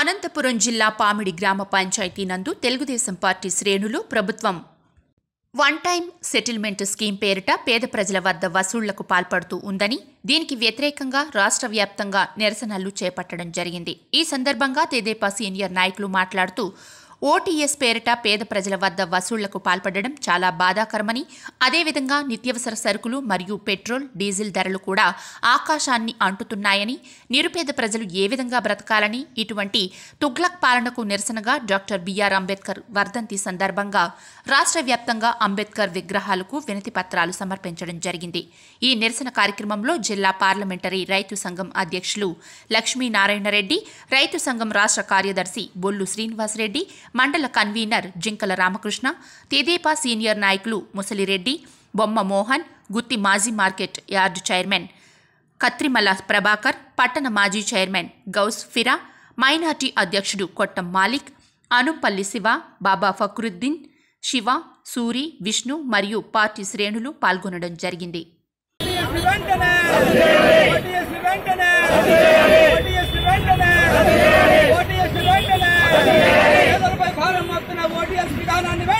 అనంతపురం జిల్లా పామిడి గ్రామ పంచాయతీ నందు తెలుగుదేశం పార్టీ శ్రేణులు ప్రభుత్వం వన్ టైం సెటిల్మెంట్ స్కీమ్ పేరిట పేద ప్రజల వద్ద వసూళ్లకు పాల్పడుతూ ఉందని దీనికి వ్యతిరేకంగా రాష్ట్ర వ్యాప్తంగా నిరసనలు చేపట్టడం జరిగింది ఈ సందర్భంగా తెదేపా సీనియర్ నాయకులు మాట్లాడుతూ ఓటీఎస్ పేరిట పేద ప్రజల వద్ద వసూళ్లకు పాల్పడడం చాలా బాధాకరమని అదేవిధంగా నిత్యవసర సరుకులు మరియు పెట్రోల్ డీజిల్ ధరలు కూడా ఆకాశాన్ని అంటుతున్నాయని నిరుపేద ప్రజలు ఏ విధంగా బ్రతకాలని ఇటువంటి తుగ్లక్ పాలనకు నిరసనగా డాక్టర్ బిఆర్ అంబేద్కర్ వర్ధంతి సందర్భంగా రాష్ట వ్యాప్తంగా అంబేద్కర్ విగ్రహాలకు వినతి పత్రాలు సమర్పించడం జరిగింది ఈ నిరసన కార్యక్రమంలో జిల్లా పార్లమెంటరీ రైతు సంఘం అధ్యక్షులు లక్ష్మీనారాయణ రెడ్డి రైతు సంఘం రాష్ట్ర కార్యదర్శి బొల్లు శ్రీనివాసరెడ్డి మండల కన్వీనర్ జింకల రామకృష్ణ తెదేపా సీనియర్ నాయకులు ముసలిరెడ్డి బొమ్మ మోహన్ గుత్తి మాజీ market yard chairman Katrimala Prabhakar పట్టణ మాజీ చైర్మన్ గౌస్ ఫిరా మైనార్టీ అధ్యక్షుడు కొట్టం మాలిక్ అనుపల్లి శివ బాబా ఫక్రుద్దీన్ శివ సూరి విష్ణు మరియు పార్టీ శ్రేణులు పాల్గొనడం జరిగింది on, Bye,